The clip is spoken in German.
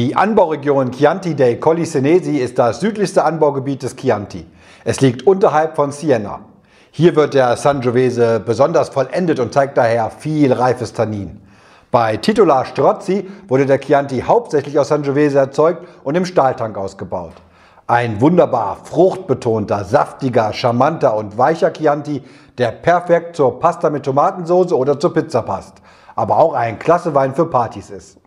Die Anbauregion Chianti dei Colli Senesi ist das südlichste Anbaugebiet des Chianti. Es liegt unterhalb von Siena. Hier wird der Sangiovese besonders vollendet und zeigt daher viel reifes Tannin. Bei Titola Strozzi wurde der Chianti hauptsächlich aus Sangiovese erzeugt und im Stahltank ausgebaut. Ein wunderbar fruchtbetonter, saftiger, charmanter und weicher Chianti, der perfekt zur Pasta mit Tomatensauce oder zur Pizza passt, aber auch ein klasse Wein für Partys ist.